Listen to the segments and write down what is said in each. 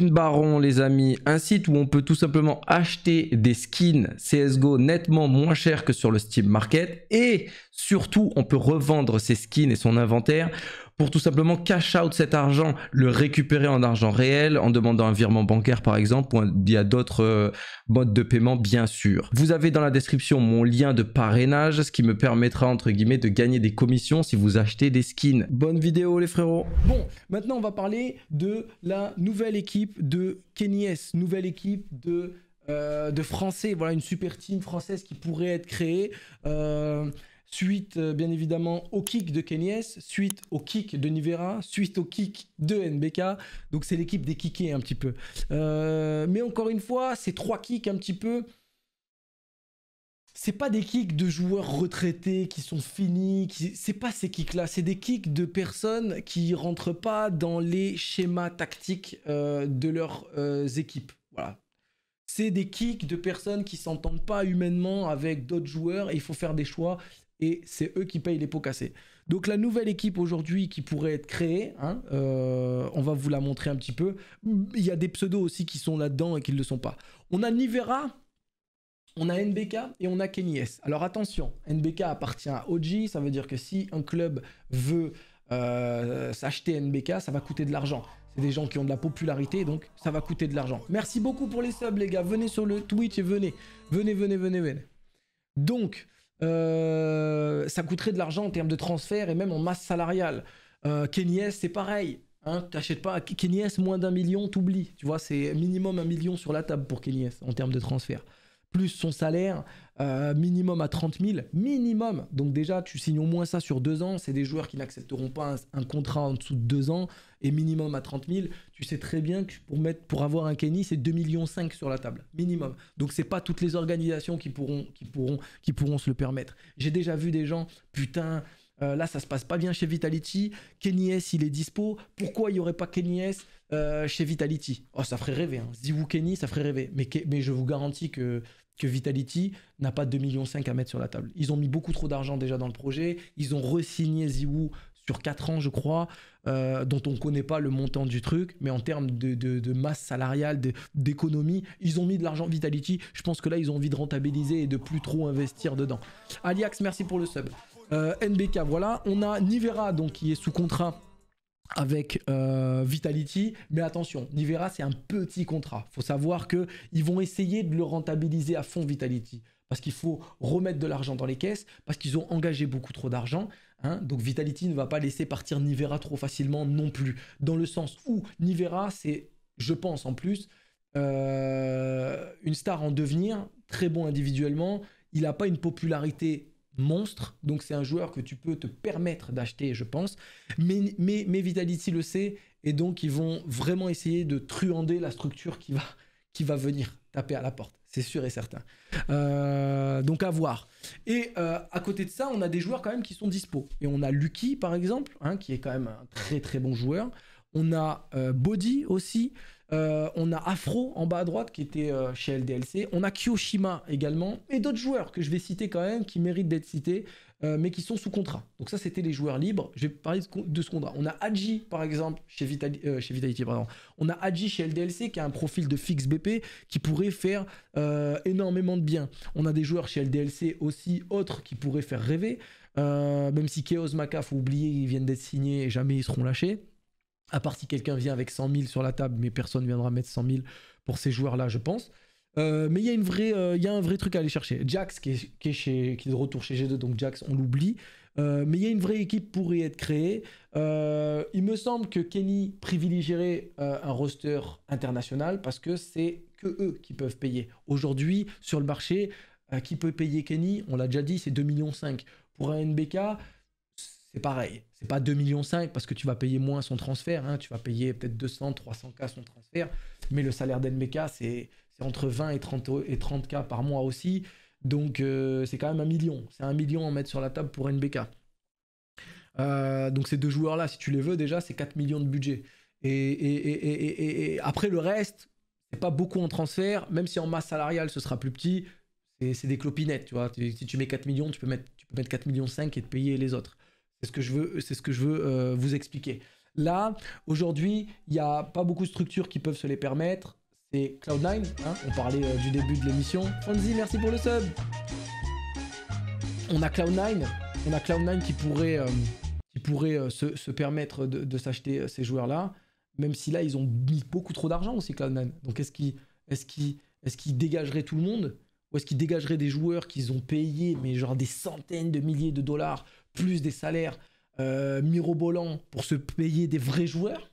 Baron, les amis, un site où on peut tout simplement acheter des skins CSGO nettement moins cher que sur le Steam Market. Et surtout, on peut revendre ses skins et son inventaire pour tout simplement cash out cet argent, le récupérer en argent réel, en demandant un virement bancaire par exemple, il y a d'autres euh, modes de paiement bien sûr. Vous avez dans la description mon lien de parrainage, ce qui me permettra entre guillemets de gagner des commissions si vous achetez des skins. Bonne vidéo les frérots Bon, maintenant on va parler de la nouvelle équipe de Kenyes, nouvelle équipe de... Euh, de français, voilà une super team française qui pourrait être créée. Euh, suite euh, bien évidemment au kick de Kenyes, suite au kick de Nivera, suite au kick de NBK. Donc c'est l'équipe des kickés un petit peu. Euh, mais encore une fois, ces trois kicks un petit peu. C'est pas des kicks de joueurs retraités qui sont finis, qui... c'est pas ces kicks-là, c'est des kicks de personnes qui rentrent pas dans les schémas tactiques euh, de leurs équipes. Voilà, c'est des kicks de personnes qui s'entendent pas humainement avec d'autres joueurs et il faut faire des choix et c'est eux qui payent les pots cassés. Donc la nouvelle équipe aujourd'hui qui pourrait être créée, hein, euh, on va vous la montrer un petit peu. Il y a des pseudos aussi qui sont là-dedans et qui ne le sont pas. On a Nivera, on a NBK et on a Kenny Alors attention, NBK appartient à OG, ça veut dire que si un club veut euh, s'acheter NBK, ça va coûter de l'argent. C'est des gens qui ont de la popularité, donc ça va coûter de l'argent. Merci beaucoup pour les subs, les gars. Venez sur le Twitch et venez. Venez, venez, venez, venez. Donc, euh, ça coûterait de l'argent en termes de transfert et même en masse salariale. Euh, c'est pareil. Hein, T'achètes pas Kenyes, moins d'un million, t'oublies. Tu vois, c'est minimum un million sur la table pour Kenyes en termes de transfert plus son salaire, euh, minimum à 30 000, minimum. Donc déjà, tu signes au moins ça sur deux ans. C'est des joueurs qui n'accepteront pas un, contrat en dessous de deux ans et minimum à 30 000. Tu sais très bien que pour, mettre, pour avoir un Kenny, c'est 2,5 millions sur la table, minimum. Donc c'est pas toutes les organisations qui pourront, qui pourront, qui pourront se le permettre. J'ai déjà vu des gens, putain, euh, là, ça se passe pas bien chez Vitality. Kenny S, il est dispo. Pourquoi il n'y aurait pas Kenny S euh, chez Vitality Oh, ça ferait rêver. Hein. vous Kenny, ça ferait rêver. Mais, mais je vous garantis que que Vitality n'a pas 2,5 millions à mettre sur la table. Ils ont mis beaucoup trop d'argent déjà dans le projet. Ils ont re-signé Ziwoo sur 4 ans, je crois, euh, dont on ne connaît pas le montant du truc, mais en termes de, masse salariale, d'économie, ils ont mis de l'argent Vitality. Je pense que là, ils ont envie de rentabiliser et de plus trop investir dedans. Aliax, merci pour le sub. Euh, NBK, voilà. On a Nivera, donc, qui est sous contrat avec euh, Vitality, mais attention, Nivera c'est un petit contrat. il Faut savoir que ils vont essayer de le rentabiliser à fond Vitality parce qu'il faut remettre de l'argent dans les caisses parce qu'ils ont engagé beaucoup trop d'argent. Hein. Donc Vitality ne va pas laisser partir Nivera trop facilement non plus, dans le sens où Nivera c'est, je pense en plus, euh, une star en devenir, très bon individuellement. Il n'a pas une popularité monstre. Donc c'est un joueur que tu peux te permettre d'acheter, je pense. Mais, mais, Vitality le sait, et donc ils vont vraiment essayer de truander la structure qui va, qui va venir taper à la porte. C'est sûr et certain. Euh, donc à voir. Et euh, à côté de ça, on a des joueurs quand même qui sont dispo. Et on a Lucky, par exemple, hein, qui est quand même un très très bon joueur. On a euh, Body aussi. Euh, on a Afro en bas à droite qui était euh, chez LDLC. On a Kyoshima également. Et d'autres joueurs que je vais citer quand même qui méritent d'être cités, euh, mais qui sont sous contrat. Donc ça, c'était les joueurs libres. Je vais parler de ce contrat. On a Adji par exemple chez, Vitality chez Vitality. Pardon. On a Adji chez LDLC qui a un profil de fixe BP qui pourrait faire énormément de bien. On a des joueurs chez LDLC aussi autres qui pourraient faire rêver. même si Chaos, Maca, faut oublier, ils viennent d'être signés et jamais ils seront lâchés à part si quelqu'un vient avec 100 000 sur la table, mais personne ne viendra mettre 100 000 pour ces joueurs-là, je pense. Euh, mais il y, a euh, y a un vrai truc à aller chercher. Jax, qui est, chez, qui de retour chez G2, donc Jax, on l'oublie. Euh, mais il y a une vraie équipe pour y être créée. il me semble que Kenny privilégierait un roster international parce que c'est que eux qui peuvent payer. Aujourd'hui, sur le marché, qui peut payer Kenny On l'a déjà dit, c'est 2,5 millions. Pour un NBK, c'est pareil. C'est pas 2,5 millions parce que tu vas payer moins son transfert. Hein. Tu vas payer peut-être 200, 300K son transfert. Mais le salaire d'NBK, c'est entre 20 et 30, et 30K par mois aussi. Donc euh, c'est quand même un million. C'est un million à mettre sur la table pour NBK. Euh, donc ces deux joueurs-là, si tu les veux déjà, c'est 4 millions de budget. Et, après le reste, c'est pas beaucoup en transfert. Même si en masse salariale, ce sera plus petit. C'est des clopinettes, tu vois. Si tu mets 4 millions, tu peux mettre, tu mettre 4 millions 5 et te payer les autres. C'est ce que je veux, c'est ce que je veux euh, vous expliquer. Là, aujourd'hui, il n'y a pas beaucoup de structures qui peuvent se les permettre. C'est Cloud9, hein. on parlait euh, du début de l'émission. Fonzi, merci pour le sub. On a Cloud9, on a Cloud9 qui pourrait, euh, qui pourrait se, permettre de, s'acheter ces joueurs-là, même si là, ils ont mis beaucoup trop d'argent aussi, Cloud9. Donc, est-ce qu'ils est, dégagerait tout le monde ou est-ce qu'ils dégageraient des joueurs qu'ils ont payés, mais genre des centaines de milliers de dollars, plus des salaires euh, mirobolants pour se payer des vrais joueurs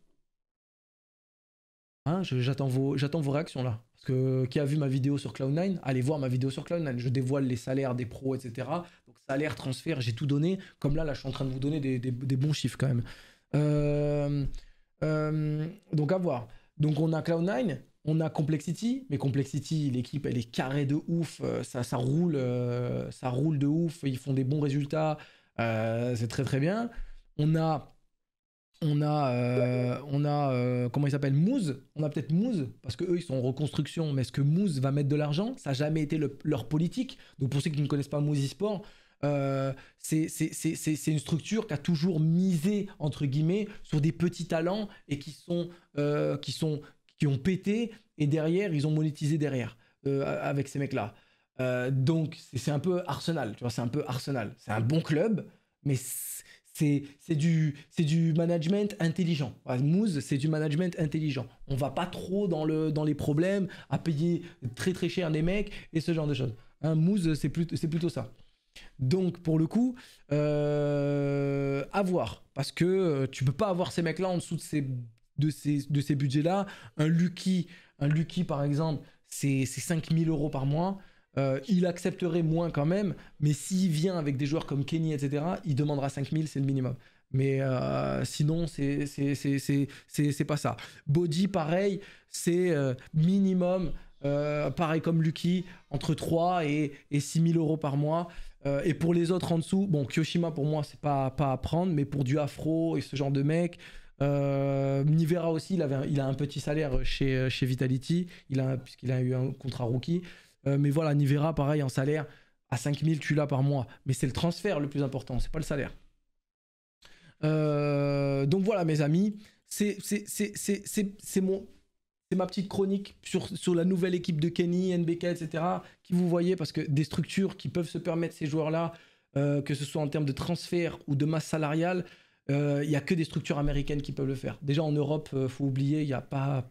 hein, J'attends vos, vos réactions là. Parce que qui a vu ma vidéo sur Cloud9, allez voir ma vidéo sur Cloud9. Je dévoile les salaires des pros, etc. Donc salaire, transfert, j'ai tout donné. Comme là, là, je suis en train de vous donner des, bons chiffres quand même. Euh, euh, donc à voir. Donc on a Cloud9 on a Complexity, mais Complexity, l'équipe, elle est carrée de ouf, euh, ça, ça roule, euh, ça roule de ouf, ils font des bons résultats, euh, c'est très très bien. On a, on a, on a, comment il s'appelle, Moose. On a peut-être Moose parce que ils sont en reconstruction, mais est-ce que Moose va mettre de l'argent Ça n'a jamais été leur politique. Donc pour ceux qui ne connaissent pas Moose eSport, c'est une structure qui a toujours misé entre guillemets sur des petits talents et qui sont qui sont qui ont pété et derrière, ils ont monétisé derrière euh, avec ces mecs-là. Euh, donc, c'est un peu Arsenal, tu vois, c'est un peu Arsenal. C'est un bon club, mais c'est du, c'est du management intelligent. mousse c'est du management intelligent. On va pas trop dans, le, dans les problèmes, à payer très très cher des mecs et ce genre de choses. un hein, mousse c'est plutôt, plutôt ça. Donc pour le coup, avoir euh, Parce que tu peux pas avoir ces mecs-là en dessous de ces de ces, budgets-là. Un Lucky, un Lucky, par exemple, c'est 5000 euros par mois. Euh, il accepterait moins quand même, mais s'il vient avec des joueurs comme Kenny, etc., il demandera 5000, c'est le minimum. Mais euh, sinon, c'est pas ça. Body, pareil, c'est euh, minimum, pareil comme Lucky, entre 3 et, et 6000 euros par mois. et pour les autres en dessous, bon, Kyoshima pour moi, c'est pas, pas à prendre, mais pour du afro et ce genre de mec, euh, Nivera aussi, il, a un petit salaire chez, Vitality, puisqu'il a eu un contrat rookie. Euh, mais voilà, Nivera, pareil, en salaire, à 5000, tu l'as par mois. Mais c'est le transfert le plus important, c'est pas le salaire. Euh, donc voilà, mes amis, c'est ma petite chronique sur, sur la nouvelle équipe de Kenny, NBK, etc. Qui vous voyez, parce que des structures qui peuvent se permettre ces joueurs-là, que ce soit en termes de transfert ou de masse salariale, il euh, n'y a que des structures américaines qui peuvent le faire. Déjà en Europe, euh, faut oublier, il n'y a pas,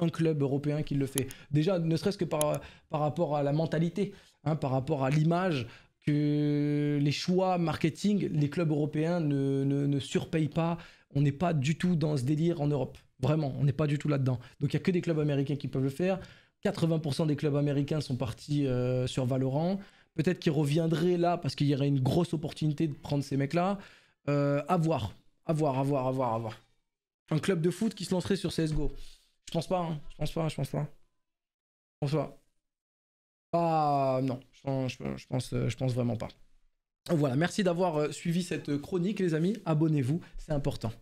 un club européen qui le fait. Déjà, ne serait-ce que par, par, rapport à la mentalité, hein, par rapport à l'image, que les choix marketing, les clubs européens ne, ne, surpayent pas. On n'est pas du tout dans ce délire en Europe. Vraiment, on n'est pas du tout là-dedans. Donc il n'y a que des clubs américains qui peuvent le faire. 80% des clubs américains sont partis euh, sur Valorant. Peut-être qu'ils reviendraient là parce qu'il y aurait une grosse opportunité de prendre ces mecs-là. à voir. À voir, à voir, à voir, à voir. Un club de foot qui se lancerait sur CSGO. Je pense pas, hein. je pense pas, je pense pas. Je pense pas. Ah non, je je pense, euh, je pense vraiment pas. Voilà, merci d'avoir euh, suivi cette euh, chronique les amis. Abonnez-vous, c'est important.